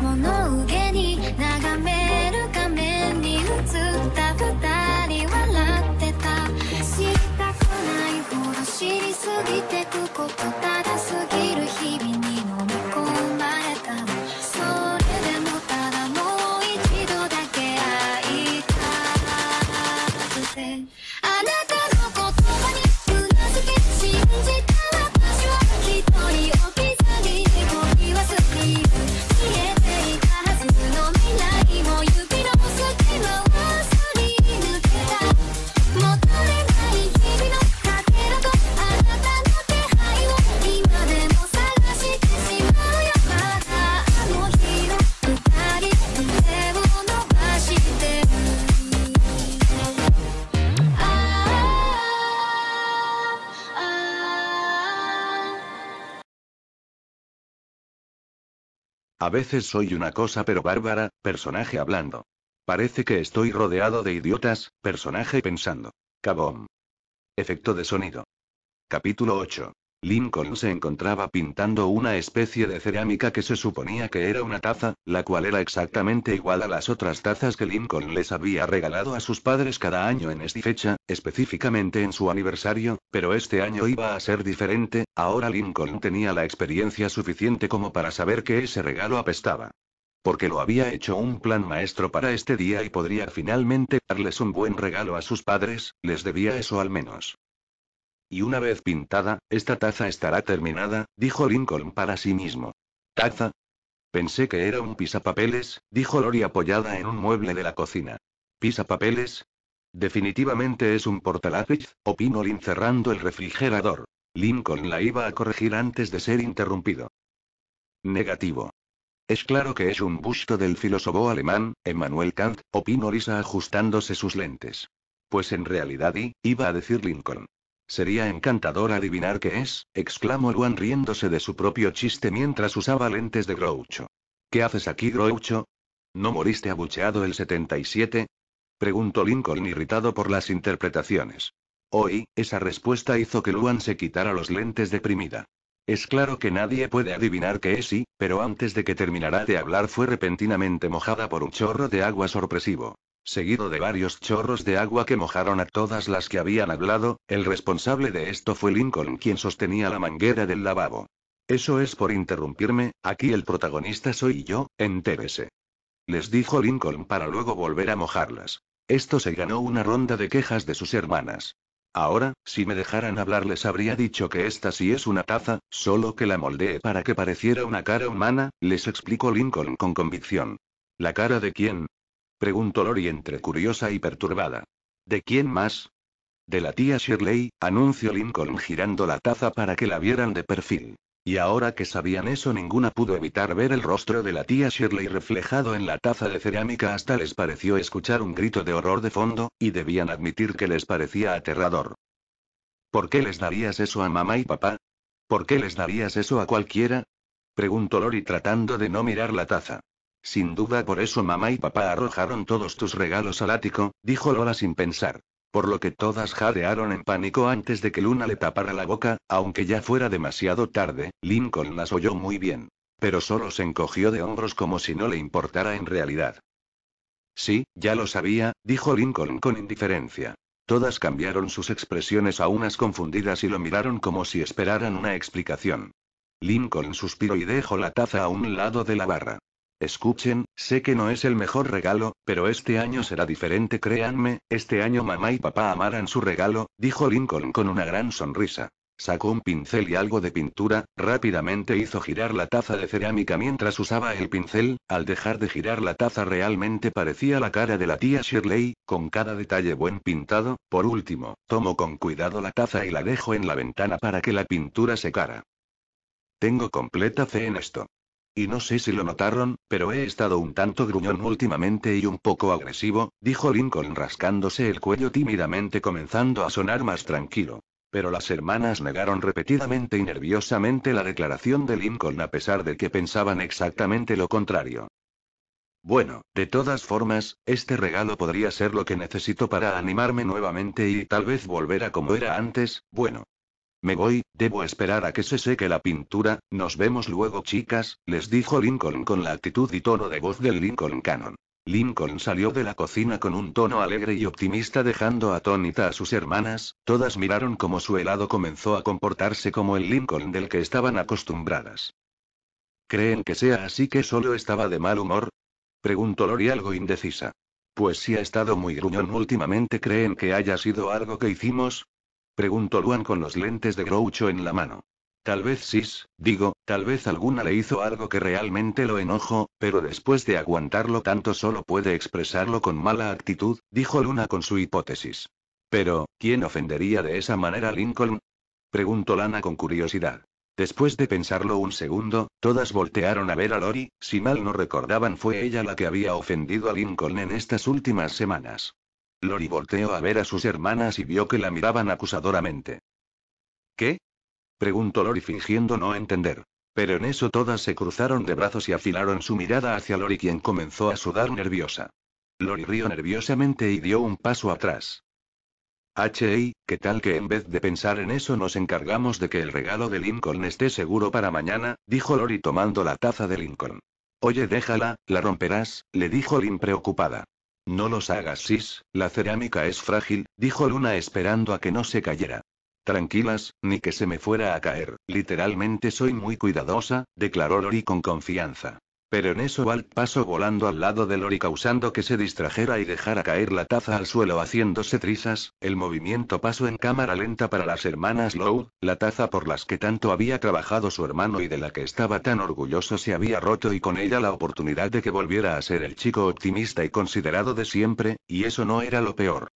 物憂げに眺める画面に映った二人笑ってた知したくないほど知りすぎてくことだ A veces soy una cosa pero bárbara, personaje hablando. Parece que estoy rodeado de idiotas, personaje pensando. Cabón. Efecto de sonido. Capítulo 8. Lincoln se encontraba pintando una especie de cerámica que se suponía que era una taza, la cual era exactamente igual a las otras tazas que Lincoln les había regalado a sus padres cada año en esta fecha, específicamente en su aniversario, pero este año iba a ser diferente, ahora Lincoln tenía la experiencia suficiente como para saber que ese regalo apestaba porque lo había hecho un plan maestro para este día y podría finalmente darles un buen regalo a sus padres, les debía eso al menos. Y una vez pintada, esta taza estará terminada, dijo Lincoln para sí mismo. ¿Taza? Pensé que era un pisapapeles, dijo Lori apoyada en un mueble de la cocina. ¿Pisapapeles? Definitivamente es un portalápiz, opinó Lin cerrando el refrigerador. Lincoln la iba a corregir antes de ser interrumpido. Negativo. Es claro que es un busto del filósofo alemán, Emmanuel Kant, opinó Lisa ajustándose sus lentes. Pues en realidad y, iba a decir Lincoln. Sería encantador adivinar qué es, exclamó Luan riéndose de su propio chiste mientras usaba lentes de Groucho. ¿Qué haces aquí, Groucho? ¿No moriste abucheado el 77? Preguntó Lincoln irritado por las interpretaciones. Hoy, esa respuesta hizo que Luan se quitara los lentes deprimida. Es claro que nadie puede adivinar qué es y, pero antes de que terminara de hablar fue repentinamente mojada por un chorro de agua sorpresivo seguido de varios chorros de agua que mojaron a todas las que habían hablado, el responsable de esto fue Lincoln quien sostenía la manguera del lavabo. Eso es por interrumpirme, aquí el protagonista soy yo, entérese. Les dijo Lincoln para luego volver a mojarlas. Esto se ganó una ronda de quejas de sus hermanas. Ahora, si me dejaran hablar les habría dicho que esta sí es una taza, solo que la moldeé para que pareciera una cara humana, les explicó Lincoln con convicción. ¿La cara de quién? Preguntó Lori entre curiosa y perturbada. ¿De quién más? De la tía Shirley, anunció Lincoln girando la taza para que la vieran de perfil. Y ahora que sabían eso, ninguna pudo evitar ver el rostro de la tía Shirley reflejado en la taza de cerámica hasta les pareció escuchar un grito de horror de fondo, y debían admitir que les parecía aterrador. ¿Por qué les darías eso a mamá y papá? ¿Por qué les darías eso a cualquiera? preguntó Lori tratando de no mirar la taza. Sin duda por eso mamá y papá arrojaron todos tus regalos al ático, dijo Lola sin pensar. Por lo que todas jadearon en pánico antes de que Luna le tapara la boca, aunque ya fuera demasiado tarde, Lincoln las oyó muy bien. Pero solo se encogió de hombros como si no le importara en realidad. Sí, ya lo sabía, dijo Lincoln con indiferencia. Todas cambiaron sus expresiones a unas confundidas y lo miraron como si esperaran una explicación. Lincoln suspiró y dejó la taza a un lado de la barra. Escuchen, sé que no es el mejor regalo, pero este año será diferente, créanme, este año mamá y papá amarán su regalo, dijo Lincoln con una gran sonrisa. Sacó un pincel y algo de pintura, rápidamente hizo girar la taza de cerámica mientras usaba el pincel, al dejar de girar la taza realmente parecía la cara de la tía Shirley, con cada detalle buen pintado, por último, tomo con cuidado la taza y la dejo en la ventana para que la pintura secara. Tengo completa fe en esto. Y no sé si lo notaron, pero he estado un tanto gruñón últimamente y un poco agresivo, dijo Lincoln rascándose el cuello tímidamente comenzando a sonar más tranquilo. Pero las hermanas negaron repetidamente y nerviosamente la declaración de Lincoln a pesar de que pensaban exactamente lo contrario. Bueno, de todas formas, este regalo podría ser lo que necesito para animarme nuevamente y tal vez volver a como era antes, bueno, me voy, debo esperar a que se seque la pintura, nos vemos luego chicas, les dijo Lincoln con la actitud y tono de voz del Lincoln Canon. Lincoln salió de la cocina con un tono alegre y optimista dejando atónita a sus hermanas, todas miraron cómo su helado comenzó a comportarse como el Lincoln del que estaban acostumbradas. ¿Creen que sea así que solo estaba de mal humor? Preguntó Lori algo indecisa. Pues si ha estado muy gruñón últimamente, ¿creen que haya sido algo que hicimos? Preguntó Luan con los lentes de Groucho en la mano. Tal vez sí, digo, tal vez alguna le hizo algo que realmente lo enojó, pero después de aguantarlo tanto solo puede expresarlo con mala actitud, dijo Luna con su hipótesis. Pero, ¿quién ofendería de esa manera a Lincoln? Preguntó Lana con curiosidad. Después de pensarlo un segundo, todas voltearon a ver a Lori, si mal no recordaban fue ella la que había ofendido a Lincoln en estas últimas semanas. Lori volteó a ver a sus hermanas y vio que la miraban acusadoramente. ¿Qué? preguntó Lori fingiendo no entender. Pero en eso todas se cruzaron de brazos y afilaron su mirada hacia Lori quien comenzó a sudar nerviosa. Lori rió nerviosamente y dio un paso atrás. Hey, ¿qué tal que en vez de pensar en eso nos encargamos de que el regalo de Lincoln esté seguro para mañana? dijo Lori tomando la taza de Lincoln. Oye, déjala, la romperás, le dijo Lin preocupada. No los hagas, Sis, la cerámica es frágil, dijo Luna esperando a que no se cayera. Tranquilas, ni que se me fuera a caer, literalmente soy muy cuidadosa, declaró Lori con confianza. Pero en eso Walt pasó volando al lado de Lori causando que se distrajera y dejara caer la taza al suelo haciéndose trizas, el movimiento pasó en cámara lenta para las hermanas Lowe, la taza por las que tanto había trabajado su hermano y de la que estaba tan orgulloso se había roto y con ella la oportunidad de que volviera a ser el chico optimista y considerado de siempre, y eso no era lo peor.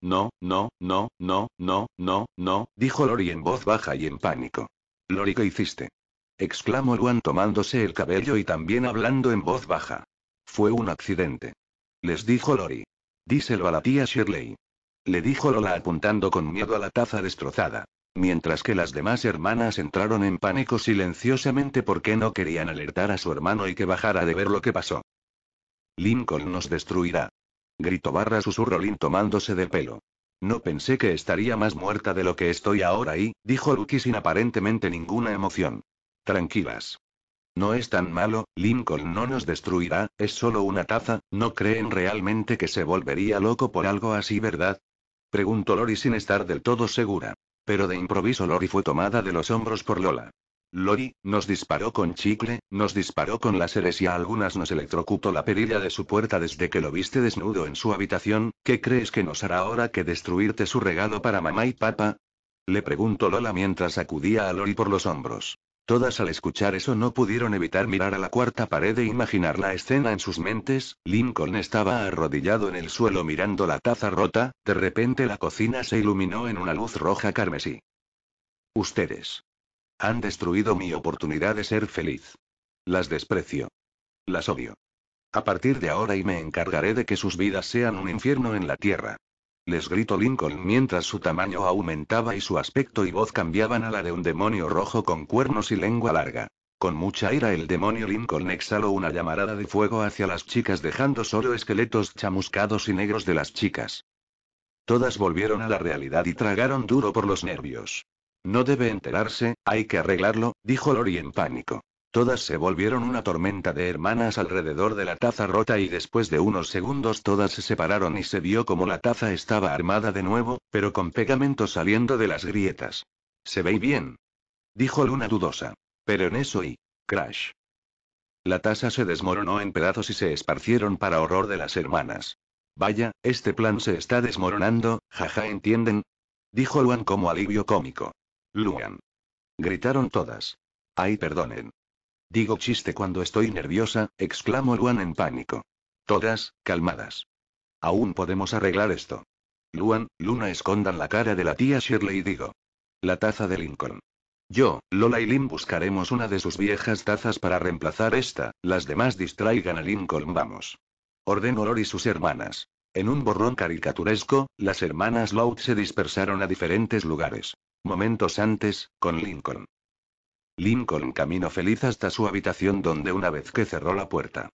No, no, no, no, no, no, no, dijo Lori en voz baja y en pánico. Lori, ¿qué hiciste? exclamó Luan tomándose el cabello y también hablando en voz baja. Fue un accidente. Les dijo Lori. Díselo a la tía Shirley. Le dijo Lola apuntando con miedo a la taza destrozada. Mientras que las demás hermanas entraron en pánico silenciosamente porque no querían alertar a su hermano y que bajara de ver lo que pasó. Lincoln nos destruirá. Gritó barra susurro Lin tomándose de pelo. No pensé que estaría más muerta de lo que estoy ahora y, dijo Lucky sin aparentemente ninguna emoción. Tranquilas. No es tan malo, Lincoln no nos destruirá, es solo una taza, ¿no creen realmente que se volvería loco por algo así, verdad? Preguntó Lori sin estar del todo segura. Pero de improviso Lori fue tomada de los hombros por Lola. Lori, nos disparó con chicle, nos disparó con láseres y a algunas nos electrocutó la perilla de su puerta desde que lo viste desnudo en su habitación, ¿qué crees que nos hará ahora que destruirte su regalo para mamá y papá? Le preguntó Lola mientras acudía a Lori por los hombros. Todas al escuchar eso no pudieron evitar mirar a la cuarta pared e imaginar la escena en sus mentes. Lincoln estaba arrodillado en el suelo mirando la taza rota, de repente la cocina se iluminó en una luz roja carmesí. Ustedes. Han destruido mi oportunidad de ser feliz. Las desprecio. Las odio. A partir de ahora y me encargaré de que sus vidas sean un infierno en la tierra les gritó Lincoln mientras su tamaño aumentaba y su aspecto y voz cambiaban a la de un demonio rojo con cuernos y lengua larga. Con mucha ira el demonio Lincoln exhaló una llamarada de fuego hacia las chicas dejando solo esqueletos chamuscados y negros de las chicas. Todas volvieron a la realidad y tragaron duro por los nervios. No debe enterarse, hay que arreglarlo, dijo Lori en pánico. Todas se volvieron una tormenta de hermanas alrededor de la taza rota y después de unos segundos todas se separaron y se vio como la taza estaba armada de nuevo, pero con pegamento saliendo de las grietas. Se ve bien. Dijo Luna dudosa. Pero en eso y... Crash. La taza se desmoronó en pedazos y se esparcieron para horror de las hermanas. Vaya, este plan se está desmoronando, jaja, ¿entienden? Dijo Luan como alivio cómico. Luan. Gritaron todas. Ay, perdonen. Digo chiste cuando estoy nerviosa, exclamó Luan en pánico. Todas, calmadas. Aún podemos arreglar esto. Luan, Luna escondan la cara de la tía Shirley y digo. La taza de Lincoln. Yo, Lola y Lin buscaremos una de sus viejas tazas para reemplazar esta, las demás distraigan a Lincoln, vamos. Ordenó Lori y sus hermanas. En un borrón caricaturesco, las hermanas Loud se dispersaron a diferentes lugares. Momentos antes, con Lincoln. Lincoln caminó feliz hasta su habitación donde una vez que cerró la puerta.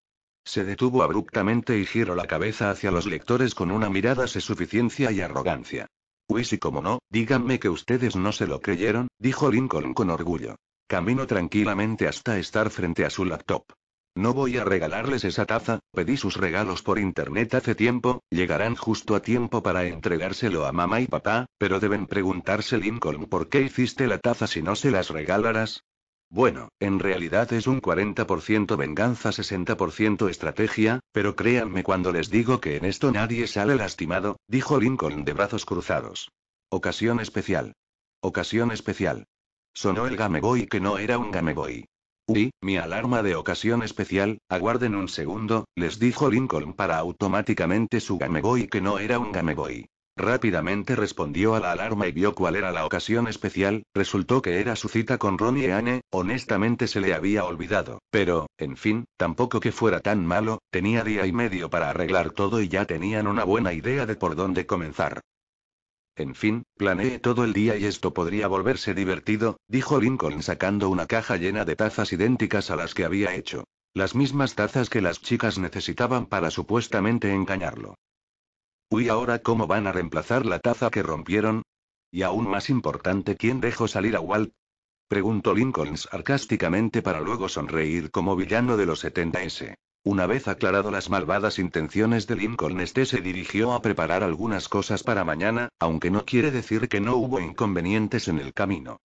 Se detuvo abruptamente y giró la cabeza hacia los lectores con una mirada de suficiencia y arrogancia. Uy, pues si como no, díganme que ustedes no se lo creyeron, dijo Lincoln con orgullo. Camino tranquilamente hasta estar frente a su laptop. No voy a regalarles esa taza, pedí sus regalos por internet hace tiempo, llegarán justo a tiempo para entregárselo a mamá y papá, pero deben preguntarse Lincoln por qué hiciste la taza si no se las regalarás, bueno, en realidad es un 40% venganza, 60% estrategia, pero créanme cuando les digo que en esto nadie sale lastimado, dijo Lincoln de brazos cruzados. Ocasión especial. Ocasión especial. Sonó el Gameboy que no era un Gameboy. Uy, mi alarma de ocasión especial, aguarden un segundo, les dijo Lincoln para automáticamente su Gameboy que no era un Gameboy. Rápidamente respondió a la alarma y vio cuál era la ocasión especial, resultó que era su cita con Ronnie y Anne, honestamente se le había olvidado, pero, en fin, tampoco que fuera tan malo, tenía día y medio para arreglar todo y ya tenían una buena idea de por dónde comenzar. En fin, planeé todo el día y esto podría volverse divertido, dijo Lincoln sacando una caja llena de tazas idénticas a las que había hecho. Las mismas tazas que las chicas necesitaban para supuestamente engañarlo. Uy, ahora cómo van a reemplazar la taza que rompieron? Y aún más importante, ¿quién dejó salir a Walt? Preguntó Lincoln sarcásticamente para luego sonreír como villano de los 70S. Una vez aclarado las malvadas intenciones de Lincoln, este se dirigió a preparar algunas cosas para mañana, aunque no quiere decir que no hubo inconvenientes en el camino.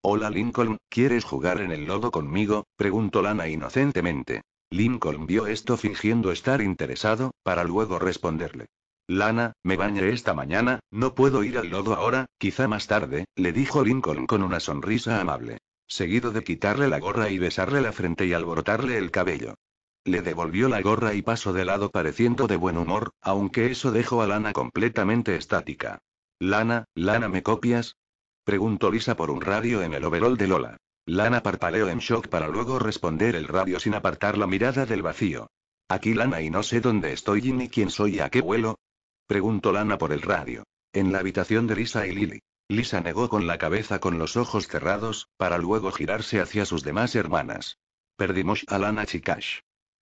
Hola Lincoln, ¿quieres jugar en el lodo conmigo? preguntó Lana inocentemente. Lincoln vio esto fingiendo estar interesado, para luego responderle. Lana, me bañé esta mañana, no puedo ir al lodo ahora, quizá más tarde, le dijo Lincoln con una sonrisa amable. Seguido de quitarle la gorra y besarle la frente y alborotarle el cabello. Le devolvió la gorra y pasó de lado pareciendo de buen humor, aunque eso dejó a Lana completamente estática. Lana, Lana, ¿me copias? Preguntó Lisa por un radio en el overol de Lola. Lana parpaleó en shock para luego responder el radio sin apartar la mirada del vacío. Aquí Lana y no sé dónde estoy y ni quién soy y a qué vuelo, Preguntó Lana por el radio. En la habitación de Lisa y Lily. Lisa negó con la cabeza con los ojos cerrados, para luego girarse hacia sus demás hermanas. Perdimos a Lana Chikash.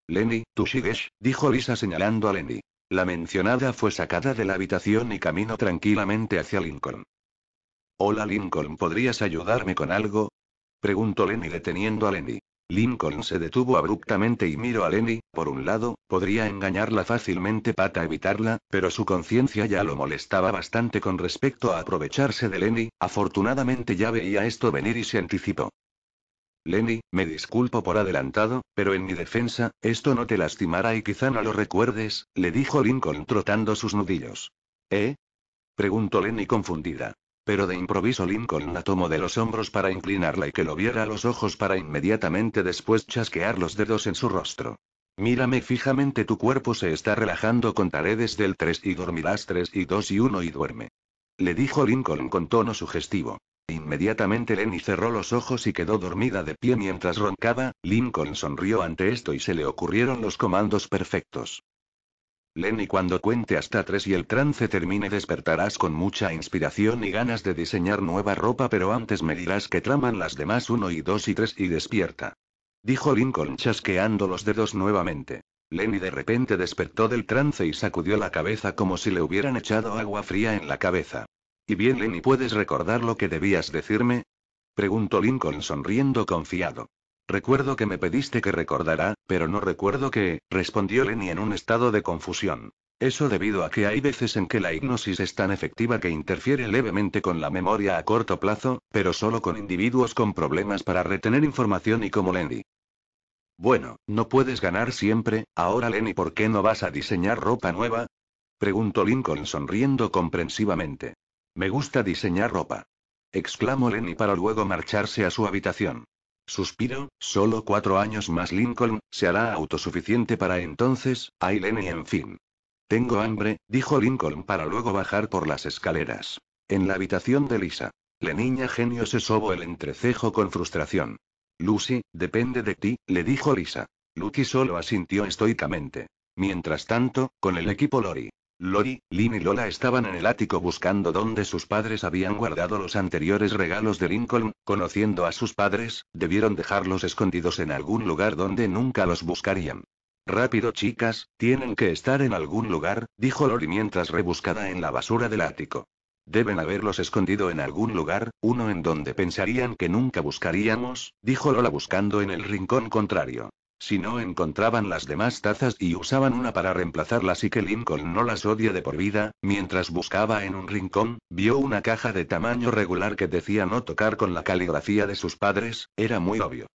Lenny, tú sigues, dijo Lisa señalando a Lenny. La mencionada fue sacada de la habitación y caminó tranquilamente hacia Lincoln. Hola Lincoln, ¿podrías ayudarme con algo? Preguntó Lenny deteniendo a Lenny. Lincoln se detuvo abruptamente y miró a Lenny, por un lado, podría engañarla fácilmente para evitarla, pero su conciencia ya lo molestaba bastante con respecto a aprovecharse de Lenny, afortunadamente ya veía esto venir y se anticipó. Lenny, me disculpo por adelantado, pero en mi defensa, esto no te lastimará y quizá no lo recuerdes, le dijo Lincoln trotando sus nudillos. ¿Eh? preguntó Lenny confundida pero de improviso Lincoln la tomó de los hombros para inclinarla y que lo viera a los ojos para inmediatamente después chasquear los dedos en su rostro. Mírame fijamente, tu cuerpo se está relajando, contaré desde del 3 y dormirás 3 y 2 y 1 y duerme. Le dijo Lincoln con tono sugestivo. Inmediatamente Lenny cerró los ojos y quedó dormida de pie mientras roncaba, Lincoln sonrió ante esto y se le ocurrieron los comandos perfectos. Lenny, cuando cuente hasta tres y el trance termine, despertarás con mucha inspiración y ganas de diseñar nueva ropa, pero antes me dirás que traman las demás uno y dos y tres y despierta. Dijo Lincoln chasqueando los dedos nuevamente. Lenny de repente despertó del trance y sacudió la cabeza como si le hubieran echado agua fría en la cabeza. ¿Y bien, Lenny, puedes recordar lo que debías decirme? Preguntó Lincoln sonriendo confiado. Recuerdo que me pediste que recordara, pero no recuerdo que, respondió Lenny en un estado de confusión. Eso debido a que hay veces en que la hipnosis es tan efectiva que interfiere levemente con la memoria a corto plazo, pero solo con individuos con problemas para retener información y como Lenny. Bueno, no puedes ganar siempre, ahora Lenny, ¿por qué no vas a diseñar ropa nueva? preguntó Lincoln sonriendo comprensivamente. Me gusta diseñar ropa. exclamó Lenny para luego marcharse a su habitación. Suspiro, solo cuatro años más Lincoln, se hará autosuficiente para entonces, Aileen y en fin. Tengo hambre, dijo Lincoln para luego bajar por las escaleras. En la habitación de Lisa. La niña genio se sobó el entrecejo con frustración. Lucy, depende de ti, le dijo Lisa. Lucky solo asintió estoicamente. Mientras tanto, con el equipo Lori. Lori, Lynn y Lola estaban en el ático buscando donde sus padres habían guardado los anteriores regalos de Lincoln. Conociendo a sus padres, debieron dejarlos escondidos en algún lugar donde nunca los buscarían. Rápido chicas, tienen que estar en algún lugar, dijo Lori mientras rebuscada en la basura del ático. Deben haberlos escondido en algún lugar, uno en donde pensarían que nunca buscaríamos, dijo Lola buscando en el rincón contrario. Si no encontraban las demás tazas y usaban una para reemplazarlas y que Lincoln no las odia de por vida, mientras buscaba en un rincón, vio una caja de tamaño regular que decía no tocar con la caligrafía de sus padres, era muy obvio.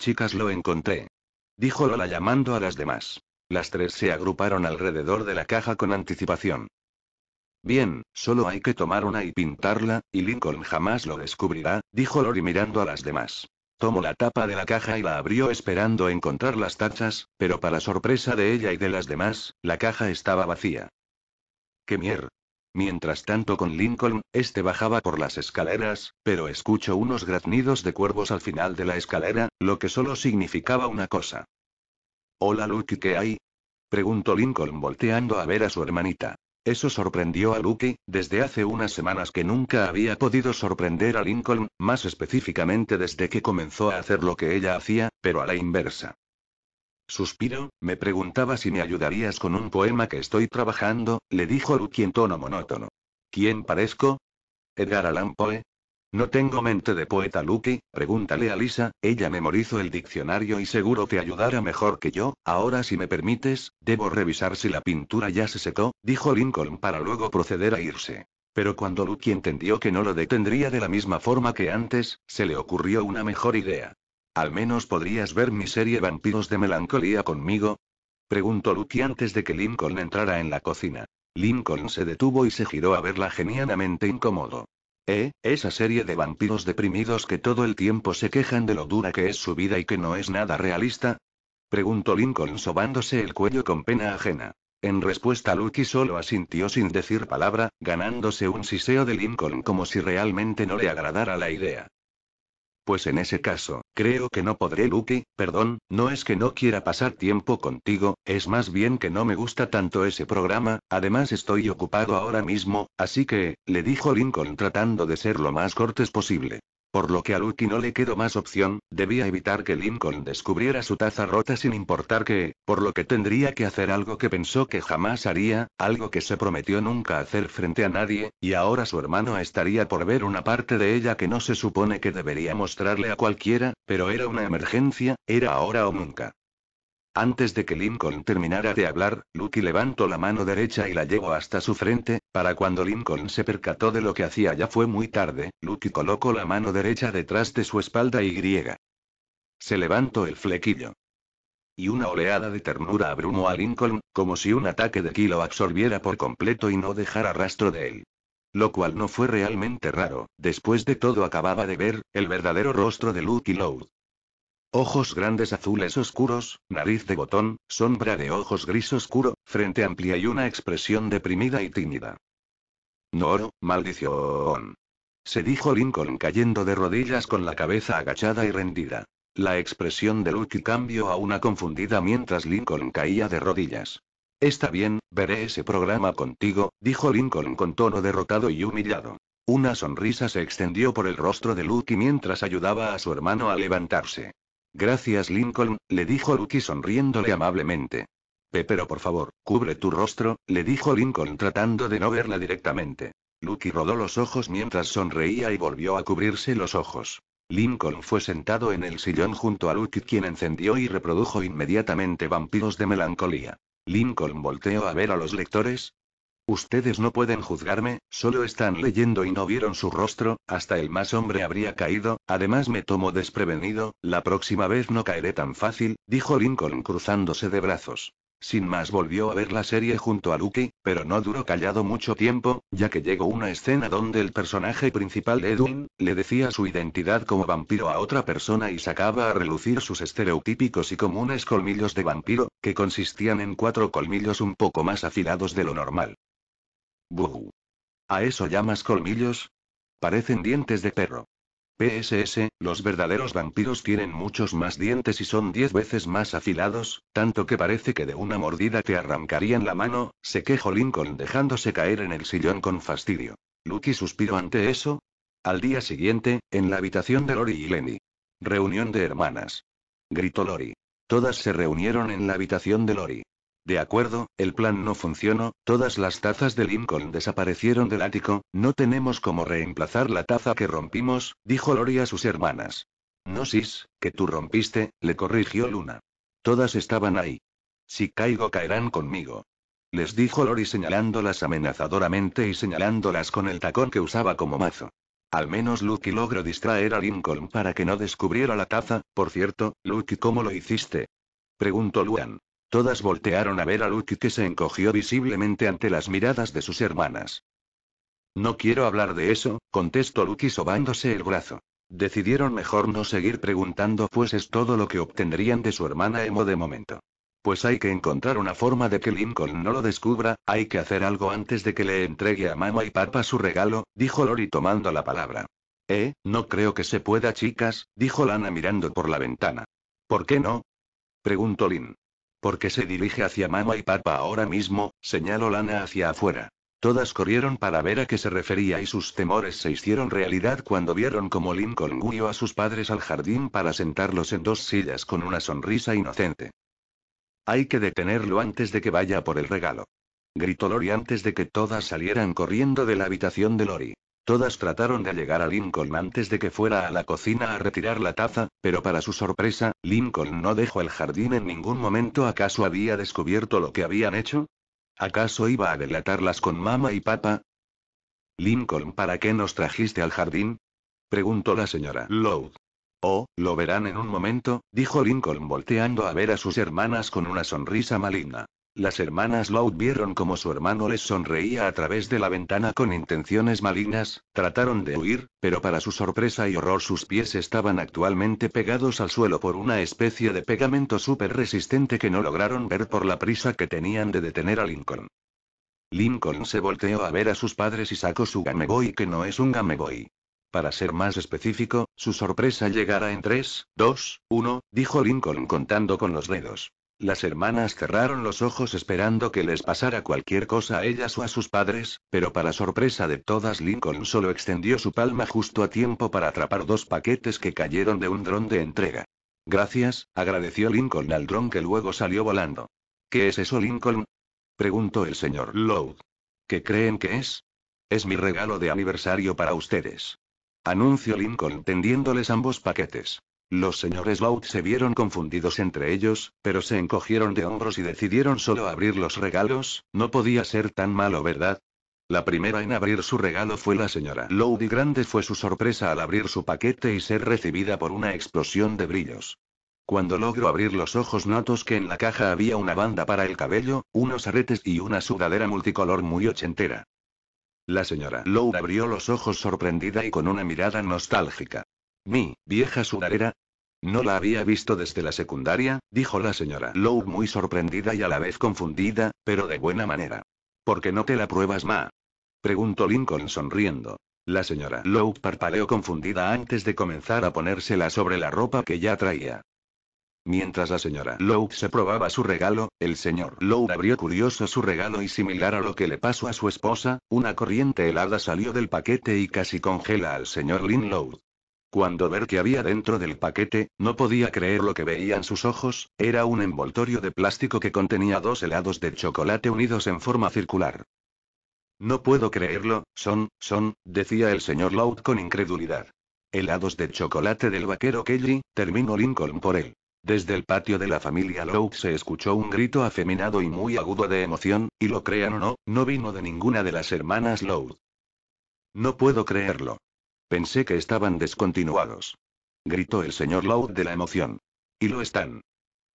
Chicas, lo encontré. Dijo Lola llamando a las demás. Las tres se agruparon alrededor de la caja con anticipación. Bien, solo hay que tomar una y pintarla, y Lincoln jamás lo descubrirá, dijo Lori mirando a las demás. Tomó la tapa de la caja y la abrió esperando encontrar las tachas, pero para sorpresa de ella y de las demás, la caja estaba vacía. ¡Qué mierda! Mientras tanto con Lincoln, este bajaba por las escaleras, pero escuchó unos graznidos de cuervos al final de la escalera, lo que solo significaba una cosa. Hola Luke, ¿qué hay? preguntó Lincoln volteando a ver a su hermanita. Eso sorprendió a Lucky, desde hace unas semanas que nunca había podido sorprender a Lincoln, más específicamente desde que comenzó a hacer lo que ella hacía, pero a la inversa. Suspiro, me preguntaba si me ayudarías con un poema que estoy trabajando, le dijo Lucky en tono monótono. ¿Quién parezco? Edgar Allan Poe, no tengo mente de poeta Lucky, pregúntale a Lisa, ella memorizó el diccionario y seguro te ayudará mejor que yo, ahora si me permites, debo revisar si la pintura ya se secó, dijo Lincoln para luego proceder a irse. Pero cuando Lucky entendió que no lo detendría de la misma forma que antes, se le ocurrió una mejor idea. Al menos podrías ver mi serie Vampiros de Melancolía conmigo. Preguntó Lucky antes de que Lincoln entrara en la cocina. Lincoln se detuvo y se giró a verla genianamente incómodo. Eh, esa serie de vampiros deprimidos que todo el tiempo se quejan de lo dura que es su vida y que no es nada realista. Preguntó Lincoln sobándose el cuello con pena ajena. En respuesta, Lucky solo asintió sin decir palabra, ganándose un siseo de Lincoln como si realmente no le agradara la idea. Pues en ese caso, Creo que no podré, Luke, perdón, no es que no quiera pasar tiempo contigo, es más bien que no me gusta tanto ese programa, además estoy ocupado ahora mismo, así que, le dijo Lincoln tratando de ser lo más cortés posible. Por lo que a Lucky no le quedó más opción, debía evitar que Lincoln descubriera su taza rota sin importar que, por lo que tendría que hacer algo que pensó que jamás haría, algo que se prometió nunca hacer frente a nadie, y ahora su hermano estaría por ver una parte de ella que no se supone que debería mostrarle a cualquiera, pero era una emergencia, era ahora o nunca. Antes de que Lincoln terminara de hablar, Lucky levantó la mano derecha y la llevó hasta su frente, para cuando Lincoln se percató de lo que hacía ya fue muy tarde, Lucky colocó la mano derecha detrás de su espalda y griega. Se levantó el flequillo. Y una oleada de ternura abrumó a Lincoln, como si un ataque de Kilo absorbiera por completo y no dejara rastro de él. Lo cual no fue realmente raro, después de todo acababa de ver, el verdadero rostro de Lucky Lowe. Ojos grandes azules oscuros, nariz de botón, sombra de ojos gris oscuro, frente amplia y una expresión deprimida y tímida. Noro, maldición. Se dijo Lincoln cayendo de rodillas con la cabeza agachada y rendida. La expresión de Lucky cambió a una confundida mientras Lincoln caía de rodillas. Está bien, veré ese programa contigo, dijo Lincoln con tono derrotado y humillado. Una sonrisa se extendió por el rostro de Lucky mientras ayudaba a su hermano a levantarse. Gracias Lincoln, le dijo Lucky sonriéndole amablemente. «Pepero por favor, cubre tu rostro, le dijo Lincoln tratando de no verla directamente. Lucky rodó los ojos mientras sonreía y volvió a cubrirse los ojos. Lincoln fue sentado en el sillón junto a Lucky quien encendió y reprodujo inmediatamente Vampiros de Melancolía. Lincoln volteó a ver a los lectores, Ustedes no pueden juzgarme, solo están leyendo y no vieron su rostro, hasta el más hombre habría caído, además me tomo desprevenido, la próxima vez no caeré tan fácil, dijo Lincoln cruzándose de brazos. Sin más volvió a ver la serie junto a Lucky, pero no duró callado mucho tiempo, ya que llegó una escena donde el personaje principal Edwin, le decía su identidad como vampiro a otra persona y sacaba a relucir sus estereotípicos y comunes colmillos de vampiro, que consistían en cuatro colmillos un poco más afilados de lo normal. ¿A eso llamas colmillos? Parecen dientes de perro. PSS, los verdaderos vampiros tienen muchos más dientes y son diez veces más afilados, tanto que parece que de una mordida te arrancarían la mano, se quejó Lincoln dejándose caer en el sillón con fastidio. Lucky suspiró ante eso. Al día siguiente, en la habitación de Lori y Lenny. Reunión de hermanas. Gritó Lori. Todas se reunieron en la habitación de Lori. De acuerdo, el plan no funcionó, todas las tazas de Lincoln desaparecieron del ático, no tenemos cómo reemplazar la taza que rompimos, dijo Lori a sus hermanas. No Sis, que tú rompiste, le corrigió Luna. Todas estaban ahí. Si caigo caerán conmigo. Les dijo Lori señalándolas amenazadoramente y señalándolas con el tacón que usaba como mazo. Al menos Lucky logró distraer a Lincoln para que no descubriera la taza. Por cierto, Lucky, ¿cómo lo hiciste? Preguntó Luan. Todas voltearon a ver a Lucky que se encogió visiblemente ante las miradas de sus hermanas. No quiero hablar de eso, contestó Lucky sobándose el brazo. Decidieron mejor no seguir preguntando pues es todo lo que obtendrían de su hermana Emo de momento. Pues hay que encontrar una forma de que Lincoln no lo descubra, hay que hacer algo antes de que le entregue a mamá y papá su regalo, dijo Lori tomando la palabra. Eh, no creo que se pueda chicas, dijo Lana mirando por la ventana. ¿Por qué no? preguntó Lin. Porque se dirige hacia mamá y papá ahora mismo, señaló Lana hacia afuera. Todas corrieron para ver a qué se refería y sus temores se hicieron realidad cuando vieron como Lincoln guió a sus padres al jardín para sentarlos en dos sillas con una sonrisa inocente. Hay que detenerlo antes de que vaya por el regalo. Gritó Lori antes de que todas salieran corriendo de la habitación de Lori. Todas trataron de llegar a Lincoln antes de que fuera a la cocina a retirar la taza, pero para su sorpresa, Lincoln no dejó el jardín en ningún momento. ¿Acaso había descubierto lo que habían hecho? ¿Acaso iba a delatarlas con mamá y papá? Lincoln, ¿para qué nos trajiste al jardín? preguntó la señora Lowe. Oh, lo verán en un momento, dijo Lincoln volteando a ver a sus hermanas con una sonrisa maligna. Las hermanas Loud vieron como su hermano les sonreía a través de la ventana con intenciones malignas, trataron de huir, pero para su sorpresa y horror sus pies estaban actualmente pegados al suelo por una especie de pegamento súper resistente que no lograron ver por la prisa que tenían de detener a Lincoln. Lincoln se volteó a ver a sus padres y sacó su Game Boy que no es un Game Boy. Para ser más específico, su sorpresa llegará en 3, 2, 1, dijo Lincoln contando con los dedos. Las hermanas cerraron los ojos esperando que les pasara cualquier cosa a ellas o a sus padres, pero para sorpresa de todas Lincoln solo extendió su palma justo a tiempo para atrapar dos paquetes que cayeron de un dron de entrega. Gracias, agradeció Lincoln al dron que luego salió volando. ¿Qué es eso, Lincoln? preguntó el señor Lowe. ¿Qué creen que es? Es mi regalo de aniversario para ustedes. Anunció Lincoln tendiéndoles ambos paquetes. Los señores Loud se vieron confundidos entre ellos, pero se encogieron de hombros y decidieron solo abrir los regalos, no podía ser tan malo, ¿verdad? La primera en abrir su regalo fue la señora Loud y grande fue su sorpresa al abrir su paquete y ser recibida por una explosión de brillos. Cuando logró abrir los ojos notos que en la caja había una banda para el cabello, unos aretes y una sudadera multicolor muy ochentera. La señora Loud abrió los ojos sorprendida y con una mirada nostálgica. Mi, vieja sudadera, no la había visto desde la secundaria, dijo la señora Lowe muy sorprendida y a la vez confundida, pero de buena manera. ¿Por qué no te la pruebas, Ma? preguntó Lincoln sonriendo. La señora Lowe parpadeó confundida antes de comenzar a ponérsela sobre la ropa que ya traía. Mientras la señora Lowe se probaba su regalo, el señor Lowe abrió curioso su regalo y similar a lo que le pasó a su esposa, una corriente helada salió del paquete y casi congela al señor Lin Lowe. Cuando ver que había dentro del paquete, no podía creer lo que veían sus ojos, era un envoltorio de plástico que contenía dos helados de chocolate unidos en forma circular. No puedo creerlo, son, son, decía el señor Loud con incredulidad. Helados de chocolate del vaquero Kelly, terminó Lincoln por él. Desde el patio de la familia Loud se escuchó un grito afeminado y muy agudo de emoción, y lo crean o no, no vino de ninguna de las hermanas Loud. No puedo creerlo. Pensé que estaban descontinuados. Gritó el señor Loud de la emoción. Y lo están.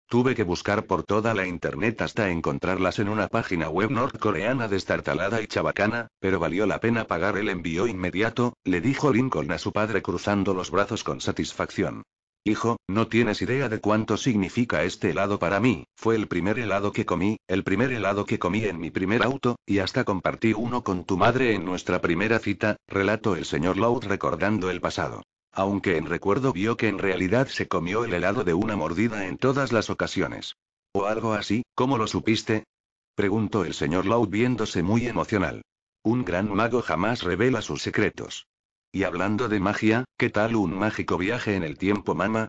Tuve que buscar por toda la internet hasta encontrarlas en una página web norcoreana destartalada y chabacana, pero valió la pena pagar el envío inmediato, le dijo Lincoln a su padre cruzando los brazos con satisfacción. Hijo, no tienes idea de cuánto significa este helado para mí, fue el primer helado que comí, el primer helado que comí en mi primer auto, y hasta compartí uno con tu madre en nuestra primera cita, relato el señor Loud recordando el pasado. Aunque en recuerdo vio que en realidad se comió el helado de una mordida en todas las ocasiones. O algo así, ¿cómo lo supiste? preguntó el señor Loud viéndose muy emocional. Un gran mago jamás revela sus secretos. Y hablando de magia, ¿qué tal un mágico viaje en el tiempo, mamá?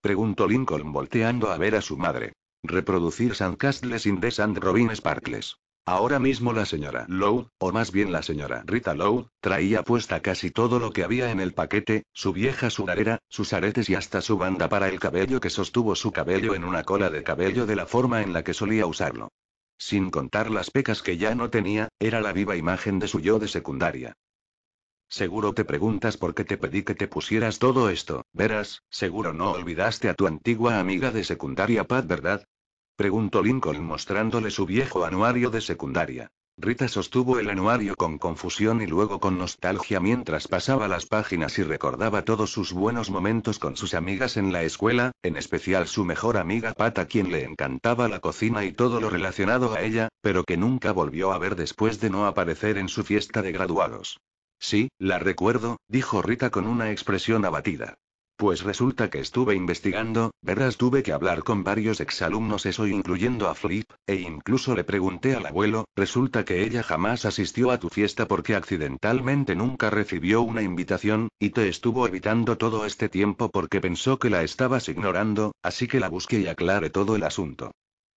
Preguntó Lincoln volteando a ver a su madre. Reproducir Sandcastles in the Sand Robin Sparkles. Ahora mismo la señora Lowe, o más bien la señora Rita Lowe, traía puesta casi todo lo que había en el paquete, su vieja sudadera, sus aretes y hasta su banda para el cabello que sostuvo su cabello en una cola de cabello de la forma en la que solía usarlo. Sin contar las pecas que ya no tenía, era la viva imagen de su yo de secundaria. Seguro te preguntas por qué te pedí que te pusieras todo esto, verás, seguro no olvidaste a tu antigua amiga de secundaria Pat, ¿verdad? Preguntó Lincoln mostrándole su viejo anuario de secundaria. Rita sostuvo el anuario con confusión y luego con nostalgia mientras pasaba las páginas y recordaba todos sus buenos momentos con sus amigas en la escuela, en especial su mejor amiga Pat a quien le encantaba la cocina y todo lo relacionado a ella, pero que nunca volvió a ver después de no aparecer en su fiesta de graduados. Sí, la recuerdo, dijo Rita con una expresión abatida. Pues resulta que estuve investigando, verás, tuve que hablar con varios exalumnos eso incluyendo a Flip, e incluso le pregunté al abuelo, resulta que ella jamás asistió a tu fiesta porque accidentalmente nunca recibió una invitación, y te estuvo evitando todo este tiempo porque pensó que la estabas ignorando, así que la busqué y aclaré todo el asunto.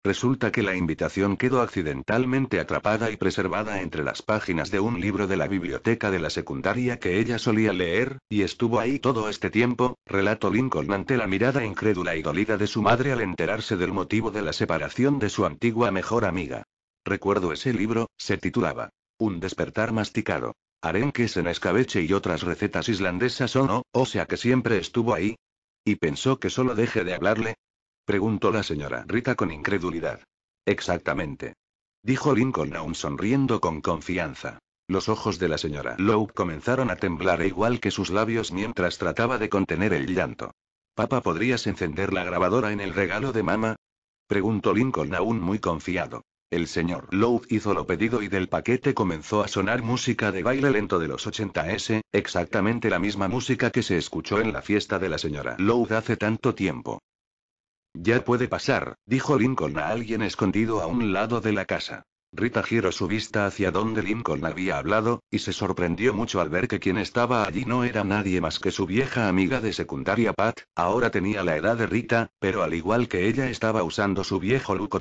Resulta que la invitación quedó accidentalmente atrapada y preservada entre las páginas de un libro de la biblioteca de la secundaria que ella solía leer, y estuvo ahí todo este tiempo, relato Lincoln ante la mirada incrédula y dolida de su madre al enterarse del motivo de la separación de su antigua mejor amiga. Recuerdo ese libro, se titulaba Un despertar masticado. Arenques en escabeche y otras recetas islandesas o no, o sea que siempre estuvo ahí. Y pensó que solo deje de hablarle, Preguntó la señora Rita con incredulidad. Exactamente. Dijo Lincoln aún sonriendo con confianza. Los ojos de la señora Lowe comenzaron a temblar igual que sus labios mientras trataba de contener el llanto. Papá, ¿podrías encender la grabadora en el regalo de mamá? Preguntó Lincoln aún muy confiado. El señor Lowe hizo lo pedido y del paquete comenzó a sonar música de baile lento de los 80S, exactamente la misma música que se escuchó en la fiesta de la señora Lowe hace tanto tiempo. Ya puede pasar, dijo Lincoln a alguien escondido a un lado de la casa. Rita giró su vista hacia donde Lincoln había hablado, y se sorprendió mucho al ver que quien estaba allí no era nadie más que su vieja amiga de secundaria Pat, ahora tenía la edad de Rita, pero al igual que ella estaba usando su viejo look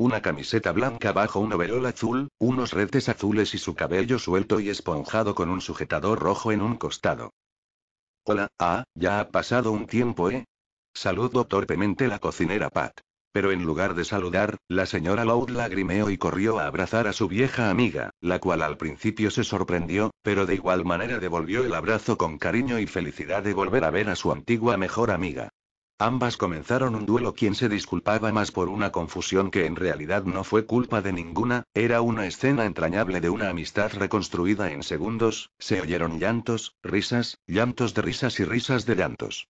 Una camiseta blanca bajo un overol azul, unos retes azules y su cabello suelto y esponjado con un sujetador rojo en un costado. Hola, ah, ya ha pasado un tiempo, ¿eh? Saludó torpemente la cocinera Pat. Pero en lugar de saludar, la señora Loud lagrimeó y corrió a abrazar a su vieja amiga, la cual al principio se sorprendió, pero de igual manera devolvió el abrazo con cariño y felicidad de volver a ver a su antigua mejor amiga. Ambas comenzaron un duelo quien se disculpaba más por una confusión que en realidad no fue culpa de ninguna, era una escena entrañable de una amistad reconstruida en segundos, se oyeron llantos, risas, llantos de risas y risas de llantos.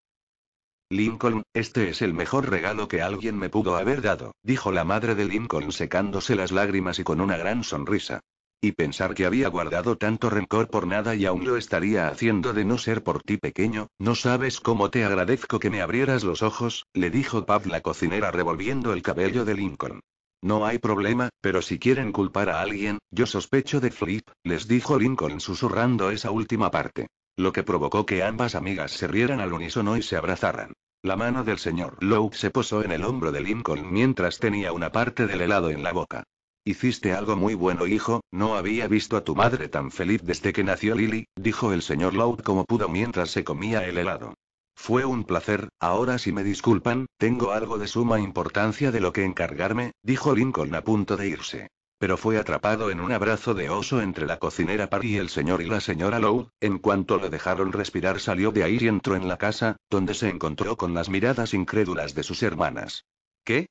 Lincoln, este es el mejor regalo que alguien me pudo haber dado, dijo la madre de Lincoln secándose las lágrimas y con una gran sonrisa. Y pensar que había guardado tanto rencor por nada y aún lo estaría haciendo de no ser por ti pequeño, no sabes cómo te agradezco que me abrieras los ojos, le dijo Pab la cocinera revolviendo el cabello de Lincoln. No hay problema, pero si quieren culpar a alguien, yo sospecho de Flip, les dijo Lincoln susurrando esa última parte lo que provocó que ambas amigas se rieran al unísono y se abrazaran. La mano del señor Lowe se posó en el hombro de Lincoln mientras tenía una parte del helado en la boca. Hiciste algo muy bueno, hijo, no había visto a tu madre tan feliz desde que nació Lily, dijo el señor Lowe como pudo mientras se comía el helado. Fue un placer, ahora si me disculpan, tengo algo de suma importancia de lo que encargarme, dijo Lincoln a punto de irse pero fue atrapado en un abrazo de oso entre la cocinera Parry y el señor y la señora Lowe. En cuanto lo dejaron respirar, salió de ahí y entró en la casa, donde se encontró con las miradas incrédulas de sus hermanas. ¿Qué?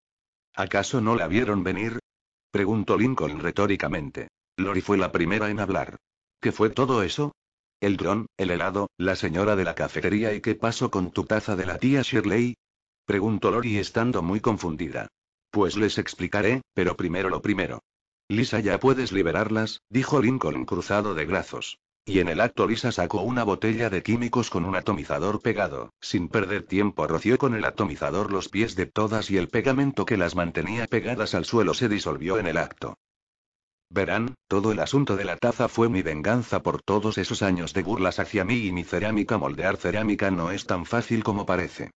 ¿Acaso no la vieron venir? preguntó Lincoln retóricamente. Lori fue la primera en hablar. ¿Qué fue todo eso? El dron, el helado, la señora de la cafetería y qué pasó con tu taza de la tía Shirley? preguntó Lori estando muy confundida. Pues les explicaré, pero primero lo primero. Lisa, ya puedes liberarlas, dijo Lincoln cruzado de brazos. Y en el acto Lisa sacó una botella de químicos con un atomizador pegado, sin perder tiempo roció con el atomizador los pies de todas y el pegamento que las mantenía pegadas al suelo se disolvió en el acto. Verán, todo el asunto de la taza fue mi venganza por todos esos años de burlas hacia mí y mi cerámica. Moldear cerámica no es tan fácil como parece.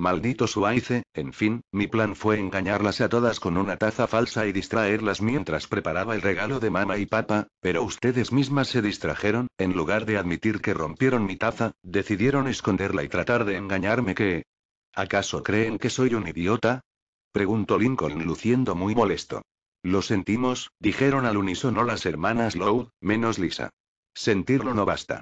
Maldito Suaice, en fin, mi plan fue engañarlas a todas con una taza falsa y distraerlas mientras preparaba el regalo de mamá y papá, pero ustedes mismas se distrajeron, en lugar de admitir que rompieron mi taza, decidieron esconderla y tratar de engañarme que... ¿Acaso creen que soy un idiota? Preguntó Lincoln luciendo muy molesto. Lo sentimos, dijeron al unísono las hermanas Lowe, menos Lisa. Sentirlo no basta.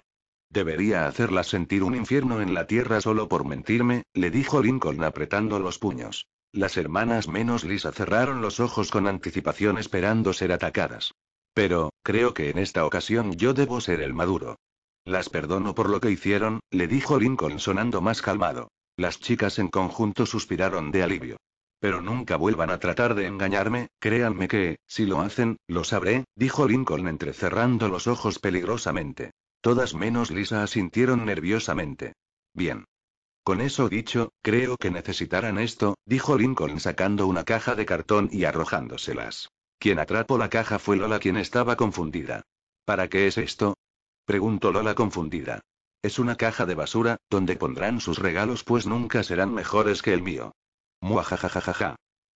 Debería hacerlas sentir un infierno en la tierra solo por mentirme, le dijo Lincoln apretando los puños. Las hermanas menos Lisa cerraron los ojos con anticipación esperando ser atacadas. Pero, creo que en esta ocasión yo debo ser el maduro. Las perdono por lo que hicieron, le dijo Lincoln sonando más calmado. Las chicas en conjunto suspiraron de alivio. Pero nunca vuelvan a tratar de engañarme, créanme que, si lo hacen, lo sabré, dijo Lincoln entrecerrando los ojos peligrosamente. Todas menos Lisa asintieron nerviosamente. Bien. Con eso dicho, creo que necesitarán esto, dijo Lincoln sacando una caja de cartón y arrojándoselas. Quien atrapó la caja fue Lola quien estaba confundida. ¿Para qué es esto? preguntó Lola confundida. Es una caja de basura, donde pondrán sus regalos pues nunca serán mejores que el mío. Muajajajaja.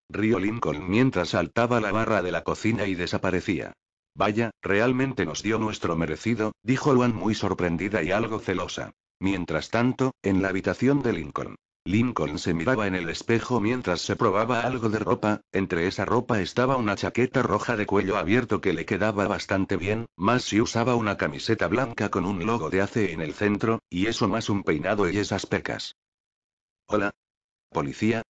Río Lincoln mientras saltaba la barra de la cocina y desaparecía. Vaya, realmente nos dio nuestro merecido, dijo Luan muy sorprendida y algo celosa. Mientras tanto, en la habitación de Lincoln. Lincoln se miraba en el espejo mientras se probaba algo de ropa, entre esa ropa estaba una chaqueta roja de cuello abierto que le quedaba bastante bien, más si usaba una camiseta blanca con un logo de ACE en el centro, y eso más un peinado y esas pecas. Hola. Policía,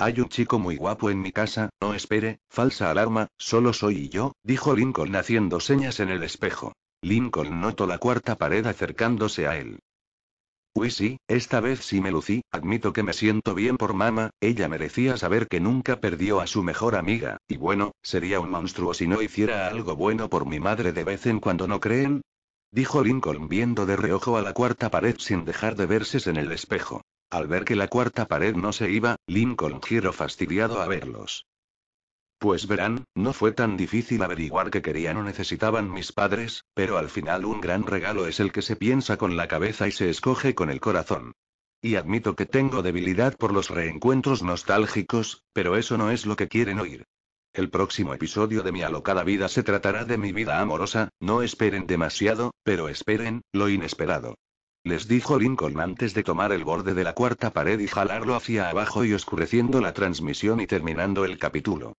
hay un chico muy guapo en mi casa, no espere, falsa alarma, solo soy yo, dijo Lincoln haciendo señas en el espejo. Lincoln notó la cuarta pared acercándose a él. Uy sí, esta vez sí me lucí, admito que me siento bien por mamá, ella merecía saber que nunca perdió a su mejor amiga, y bueno, sería un monstruo si no hiciera algo bueno por mi madre de vez en cuando, ¿no creen? Dijo Lincoln viendo de reojo a la cuarta pared sin dejar de verse en el espejo. Al ver que la cuarta pared no se iba, Lincoln giró fastidiado a verlos. Pues verán, no fue tan difícil averiguar que querían o necesitaban mis padres, pero al final un gran regalo es el que se piensa con la cabeza y se escoge con el corazón. Y admito que tengo debilidad por los reencuentros nostálgicos, pero eso no es lo que quieren oír. El próximo episodio de mi alocada vida se tratará de mi vida amorosa, no esperen demasiado, pero esperen, lo inesperado les dijo Lincoln antes de tomar el borde de la cuarta pared y jalarlo hacia abajo y oscureciendo la transmisión y terminando el capítulo.